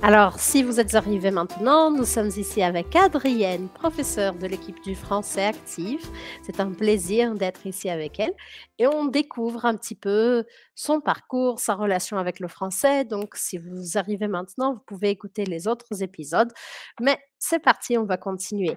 Alors, si vous êtes arrivés maintenant, nous sommes ici avec Adrienne, professeure de l'équipe du français actif. C'est un plaisir d'être ici avec elle et on découvre un petit peu son parcours, sa relation avec le français. Donc, si vous arrivez maintenant, vous pouvez écouter les autres épisodes. Mais c'est parti, on va continuer.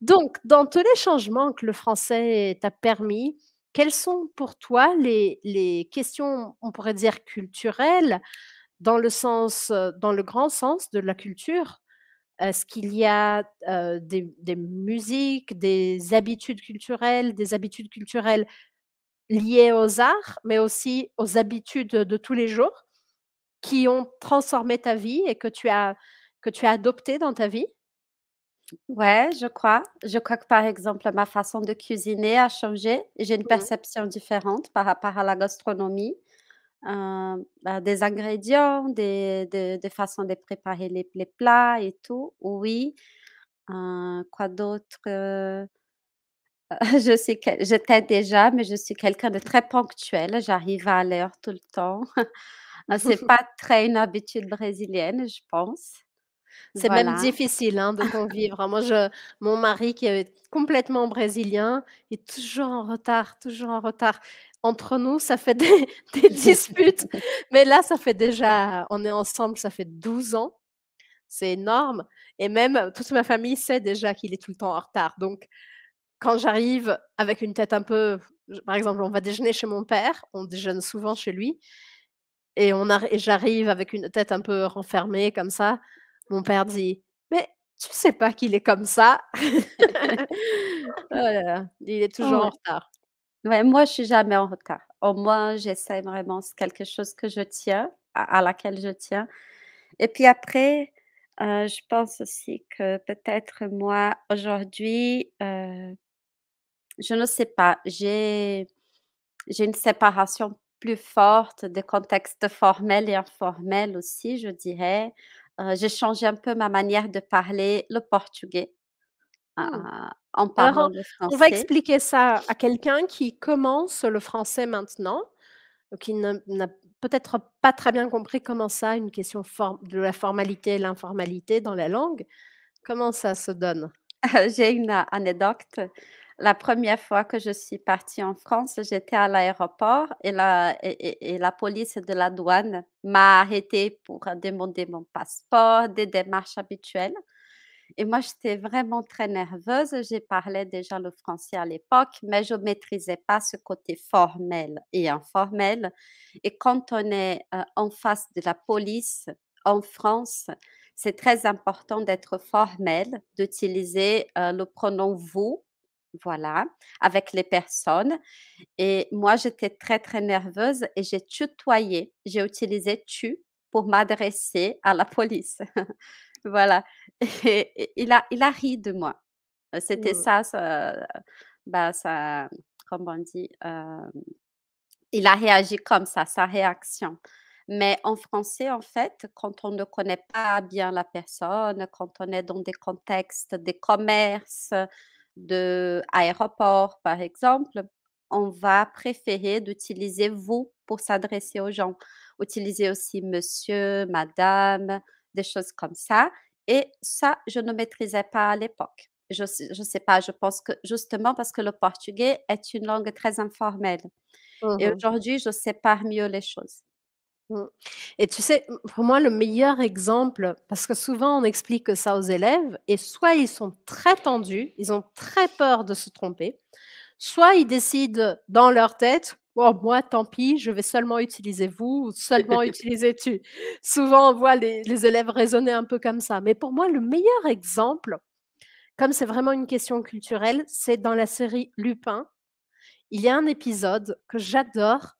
Donc, dans tous les changements que le français t'a permis, quelles sont pour toi les, les questions, on pourrait dire, culturelles dans le sens, dans le grand sens de la culture, est-ce qu'il y a des, musiques, des habitudes culturelles, des habitudes culturelles liées aux arts, mais aussi aux habitudes de tous les jours qui ont transformé ta vie et que tu as, que tu as adopté dans ta vie Ouais, je crois. Je crois que par exemple, ma façon de cuisiner a changé. J'ai une perception différente par rapport à la gastronomie. Euh, bah, des ingrédients, des, façons de préparer les, plats et tout. Oui. Euh, quoi d'autre euh, Je sais que- j'étais déjà, mais je suis quelqu'un de très ponctuel. J'arrive à l'heure tout le temps. C'est pas très une habitude brésilienne, je pense. C'est même difficile hein, de convivre. Hein. Moi, je, mon mari qui est complètement brésilien est toujours en retard, toujours en retard entre nous, ça fait des, disputes. Mais là, ça fait déjà, on est ensemble, ça fait 12 ans. C'est énorme. Et même euh, toute ma famille sait déjà qu'il est tout le temps en retard. Donc, quand j'arrive avec une tête un peu, par exemple, on va déjeuner chez mon père, on déjeune souvent chez lui, et, on j'arrive avec une tête un peu renfermée comme ça, mon père dit, mais tu sais pas qu'il est comme ça. Oh il est toujours en retard. Mais moi, je suis jamais en retard. Au moins, j'essaie vraiment, c'est quelque chose que je tiens, à, laquelle je tiens. Et puis après, euh, je pense aussi que peut-être moi, aujourd'hui, euh, je ne sais pas, j'ai une séparation plus forte des contextes formels et informels aussi, je dirais. Euh, j'ai changé un peu ma manière de parler le portugais. Mmh. en parlant On va expliquer ça à quelqu'un qui commence le français maintenant, qui n'a peut-être pas très bien compris comment ça, une question de la formalité et l'informalité dans la langue, comment ça se donne J'ai une euh, anecdote. La première fois que je suis partie en France, j'étais à l'aéroport et la, et la police de la douane m'a arrêtée pour euh, demander mon passeport, des démarches habituelles. Et moi, j'étais vraiment très nerveuse. J'ai parlé déjà le français à l'époque, mais je ne maîtrisais pas ce côté formel et informel. Et quand on est euh, en face de la police en France, c'est très important d'être formel, d'utiliser euh, le pronom vous voilà, avec les personnes. Et moi, j'étais très, très nerveuse et j'ai tutoyé. J'ai utilisé tu pour m'adresser à la police. voilà. il, a, ri de moi. Euh, c'était mmh. ça, ça, bah, ça, comment on dit, il a réagi comme ça, sa réaction. Mais en français, en fait, quand on ne connaît pas bien la personne, quand on est dans des contextes, des commerces, de aéroports, par exemple, on va préférer d'utiliser vous pour s'adresser aux gens. Utiliser aussi monsieur, madame, des choses comme ça. Et ça, je ne maîtrisais pas à l'époque. Je sais pas, je pense que justement parce que le portugais est une langue très informelle. Mmh et aujourd'hui, je sais pas mieux les choses. Mmh. Et tu sais, pour moi, le meilleur exemple, parce que souvent on explique ça aux élèves, et soit ils sont très tendus, ils ont très peur de se tromper, soit ils décident dans leur tête, Bon, oh, moi, tant pis, je vais seulement utiliser vous, seulement utiliser tu. Souvent, on voit les, les, élèves raisonner un peu comme ça. Mais pour moi, le meilleur exemple, comme c'est vraiment une question culturelle, c'est dans la série Lupin. Il y a un épisode que j'adore,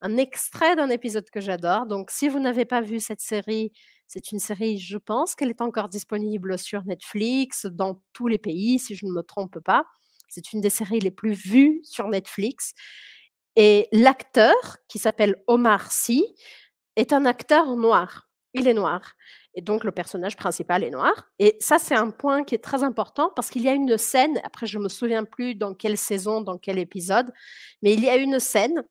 un extrait d'un épisode que j'adore. Donc, si vous n'avez pas vu cette série, c'est une série, je pense qu'elle est encore disponible sur Netflix, dans tous les pays, si je ne me trompe pas. C'est une des séries les plus vues sur Netflix. Et l'acteur, qui s'appelle Omar Sy, est un acteur noir. Il est noir. Et donc, le personnage principal est noir. Et ça, c'est un point qui est très important parce qu'il y a une scène, après, je ne me souviens plus dans quelle saison, dans quel épisode, mais il y a une scène.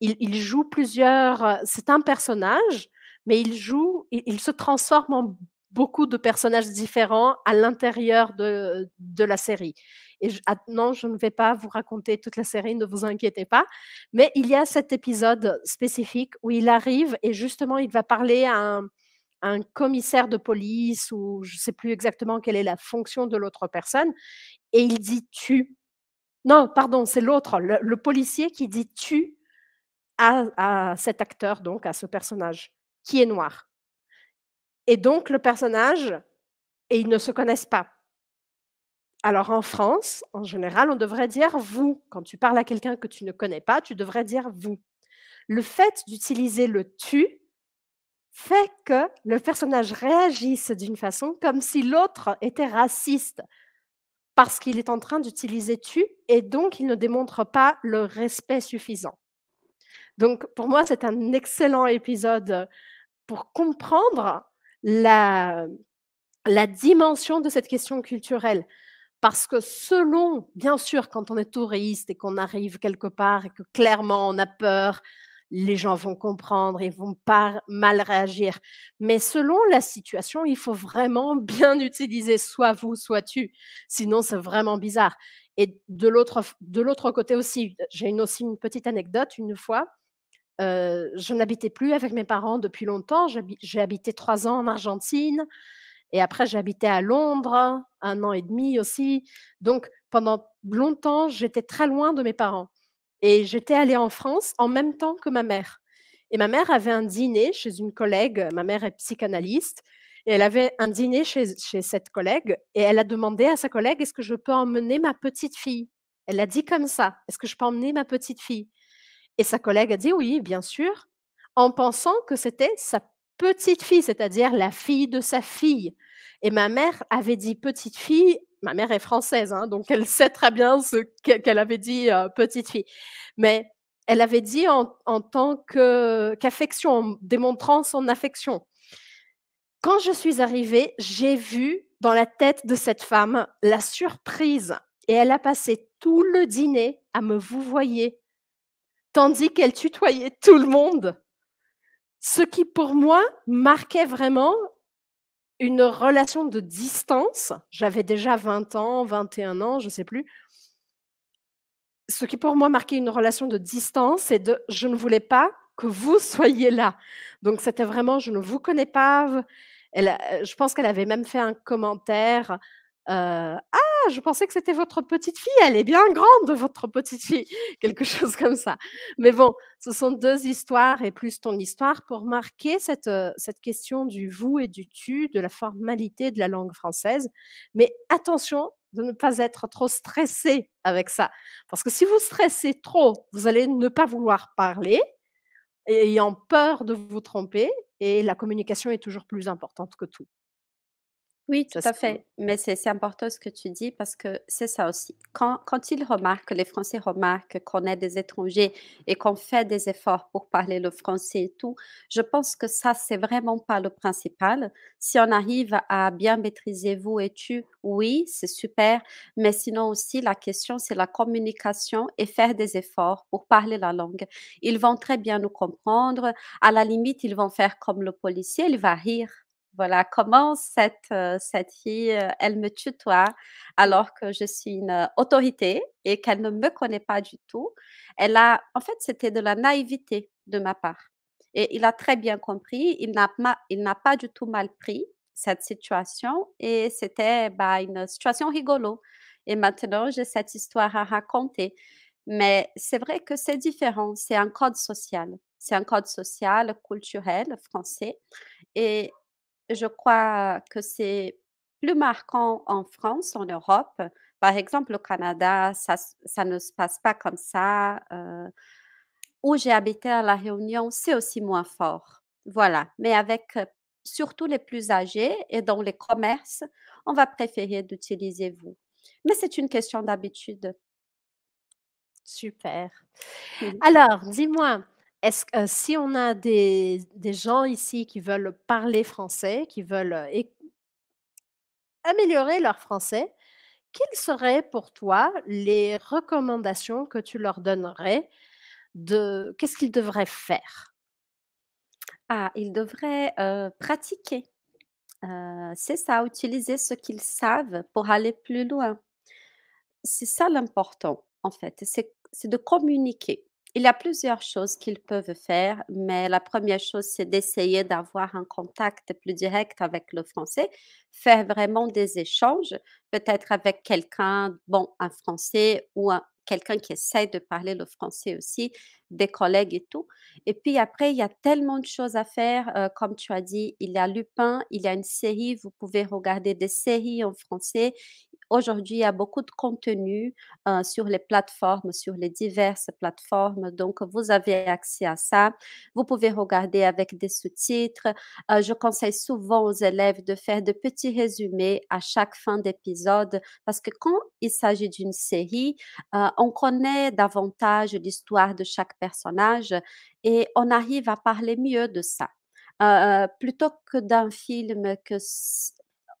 Il, joue plusieurs. Euh, c'est un personnage, mais il joue, se transforme en beaucoup de personnages différents à l'intérieur de la série. Et je, ah, non, je ne vais pas vous raconter toute la série, ne vous inquiétez pas. Mais il y a cet épisode spécifique où il arrive et justement, il va parler à un, commissaire de police ou je ne sais plus exactement quelle est la fonction de l'autre personne. Et il dit tu. Non, pardon, c'est l'autre, le, policier qui dit tu à, à cet acteur, donc à ce personnage, qui est noir. Et donc, le personnage, et ils ne se connaissent pas. Alors en France, en général, on devrait dire vous. Quand tu parles à quelqu'un que tu ne connais pas, tu devrais dire vous. Le fait d'utiliser le tu fait que le personnage réagisse d'une façon comme si l'autre était raciste parce qu'il est en train d'utiliser tu et donc il ne démontre pas le respect suffisant. Donc pour moi, c'est un excellent épisode pour comprendre la, dimension de cette question culturelle. Parce que selon, bien sûr, quand on est touriste et qu'on arrive quelque part et que clairement on a peur, les gens vont comprendre et vont pas mal réagir. Mais selon la situation, il faut vraiment bien utiliser soit vous, soit tu. Sinon, c'est vraiment bizarre. Et de l'autre côté aussi, j'ai une, aussi une petite anecdote. Une fois, euh, je n'habitais plus avec mes parents depuis longtemps. J'ai habité trois ans en Argentine. Et après, j'habitais à Londres un an et demi aussi. Donc, pendant longtemps, j'étais très loin de mes parents. Et j'étais allée en France en même temps que ma mère. Et ma mère avait un dîner chez une collègue. Ma mère est psychanalyste. Et elle avait un dîner chez, cette collègue. Et elle a demandé à sa collègue, est-ce que je peux emmener ma petite fille Elle l'a dit comme ça, est-ce que je peux emmener ma petite fille Et sa collègue a dit oui, bien sûr, en pensant que c'était sa petite fille, c'est-à-dire la fille de sa fille. Et ma mère avait dit petite fille, ma mère est française, hein, donc elle sait très bien ce qu'elle avait dit euh, petite fille. Mais elle avait dit en, en tant qu'affection, en démontrant son affection. Quand je suis arrivée, j'ai vu dans la tête de cette femme la surprise et elle a passé tout le dîner à me vouvoyer, tandis qu'elle tutoyait tout le monde. Ce qui, pour moi, marquait vraiment une relation de distance. J'avais déjà 20 ans, 21 ans, je ne sais plus. Ce qui, pour moi, marquait une relation de distance c'est de je ne voulais pas que vous soyez là. Donc, c'était vraiment je ne vous connais pas. Elle, euh, je pense qu'elle avait même fait un commentaire. Euh, ah, je pensais que c'était votre petite fille, elle est bien grande, votre petite fille, quelque chose comme ça. Mais bon, ce sont deux histoires et plus ton histoire pour marquer cette, euh, cette question du vous et du tu, de la formalité de la langue française. Mais attention de ne pas être trop stressé avec ça. Parce que si vous stressez trop, vous allez ne pas vouloir parler, ayant peur de vous tromper, et la communication est toujours plus importante que tout. Oui, tout à fait. Mais c'est important ce que tu dis parce que c'est ça aussi. Quand, quand ils remarquent, les Français remarquent qu'on est des étrangers et qu'on fait des efforts pour parler le français et tout, je pense que ça, c'est vraiment pas le principal. Si on arrive à bien maîtriser vous et tu, oui, c'est super. Mais sinon aussi, la question, c'est la communication et faire des efforts pour parler la langue. Ils vont très bien nous comprendre. À la limite, ils vont faire comme le policier, il va rire voilà comment cette, euh, cette fille, euh, elle me tutoie alors que je suis une euh, autorité et qu'elle ne me connaît pas du tout. Elle a, en fait, c'était de la naïveté de ma part. Et il a très bien compris, il n'a pas, il n'a pas du tout mal pris cette situation et c'était bah, une situation rigolo. Et maintenant, j'ai cette histoire à raconter. Mais c'est vrai que c'est différent, c'est un code social. C'est un code social, culturel, français. Et je crois que c'est plus marquant en France, en Europe. Par exemple, au Canada, ça, ça ne se passe pas comme ça. Euh, où j'ai habité à La Réunion, c'est aussi moins fort. Voilà. Mais avec euh, surtout les plus âgés et dans les commerces, on va préférer d'utiliser vous. Mais c'est une question d'habitude. Super. Alors, dis-moi, si on a des, gens ici qui veulent parler français, qui veulent améliorer leur français, quelles seraient pour toi les recommandations que tu leur donnerais de qu'est-ce qu'ils devraient faire Ah, ils devraient pratiquer. c'est ça, utiliser ce qu'ils savent pour aller plus loin. C'est ça l'important, en fait, c'est de communiquer il y a plusieurs choses qu'ils peuvent faire, mais la première chose, c'est d'essayer d'avoir un contact plus direct avec le français, faire vraiment des échanges, peut-être avec quelqu'un, bon, un français ou quelqu'un qui essaie de parler le français aussi, des collègues et tout. Et puis après, il y a tellement de choses à faire. Euh, comme tu as dit, il y a Lupin, il y a une série, vous pouvez regarder des séries en français. Aujourd'hui, il y a beaucoup de contenu euh, sur les plateformes, sur les diverses plateformes. Donc, vous avez accès à ça. Vous pouvez regarder avec des sous-titres. Euh, je conseille souvent aux élèves de faire de petits résumés à chaque fin d'épisode parce que quand il s'agit d'une série, euh, on connaît davantage l'histoire de chaque personnage et on arrive à parler mieux de ça. plutôt que d'un film que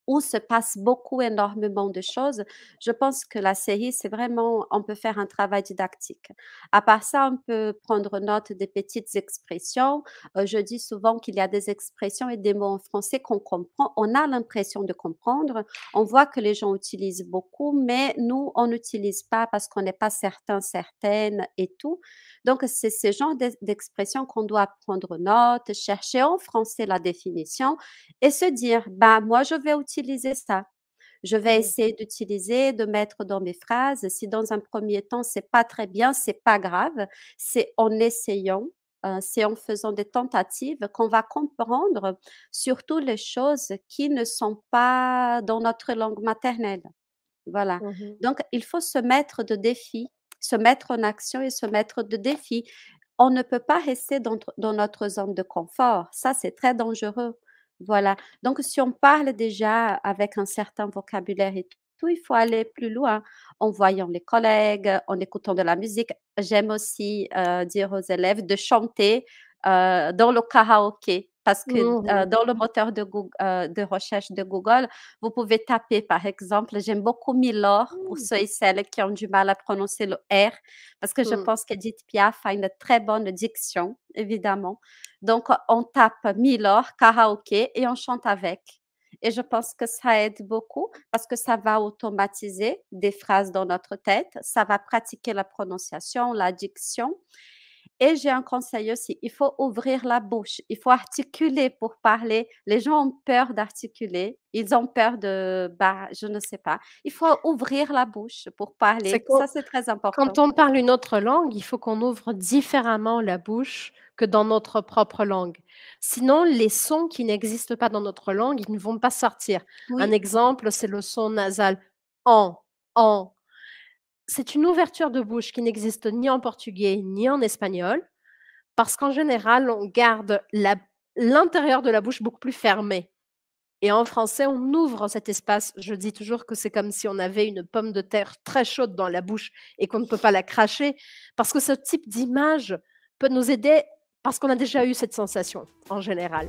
où se passe beaucoup, énormément de choses. Je pense que la série, c'est vraiment, on peut faire un travail didactique. À part ça, on peut prendre note des petites expressions. Euh, je dis souvent qu'il y a des expressions et des mots en français qu'on comprend. On a l'impression de comprendre. On voit que les gens utilisent beaucoup, mais nous, on n'utilise pas parce qu'on n'est pas certain, certaine et tout. Donc, c'est ce genre d'expressions qu'on doit prendre note, chercher en français la définition et se dire, bah, moi, je vais utiliser utiliser ça. Je vais mmh. essayer d'utiliser, de mettre dans mes phrases. Si dans un premier temps, c'est pas très bien, c'est pas grave. C'est en essayant, hein, c'est en faisant des tentatives qu'on va comprendre surtout les choses qui ne sont pas dans notre langue maternelle. Voilà. Mmh Donc, il faut se mettre de défis, se mettre en action et se mettre de défis. On ne peut pas rester dans, dans notre zone de confort. Ça, c'est très dangereux. Voilà. Donc, si on parle déjà avec un certain vocabulaire et tout, il faut aller plus loin en voyant les collègues, en écoutant de la musique. J'aime aussi euh, dire aux élèves de chanter euh, dans le karaoké. Parce que mmh euh, dans le moteur de, euh, de, recherche de Google, vous pouvez taper, par exemple, j'aime beaucoup Milor pour mmh. ceux et celles qui ont du mal à prononcer le R, parce que je mmh. pense que Piaf a une très bonne diction, évidemment. Donc, on tape Milor, karaoké, et on chante avec. Et je pense que ça aide beaucoup parce que ça va automatiser des phrases dans notre tête, ça va pratiquer la prononciation, la diction. Et j'ai un conseil aussi, il faut ouvrir la bouche, il faut articuler pour parler. Les gens ont peur d'articuler, ils ont peur de, bah, je ne sais pas. Il faut ouvrir la bouche pour parler. Ça, c'est très important. Quand on parle une autre langue, il faut qu'on ouvre différemment la bouche que dans notre propre langue. Sinon, les sons qui n'existent pas dans notre langue, ils ne vont pas sortir. Un exemple, c'est le son nasal en, en, c'est une ouverture de bouche qui n'existe ni en portugais ni en espagnol, parce qu'en général, on garde l'intérieur de la bouche beaucoup plus fermé. Et en français, on ouvre cet espace. Je dis toujours que c'est comme si on avait une pomme de terre très chaude dans la bouche et qu'on ne peut pas la cracher, parce que ce type d'image peut nous aider parce qu'on a déjà eu cette sensation en général,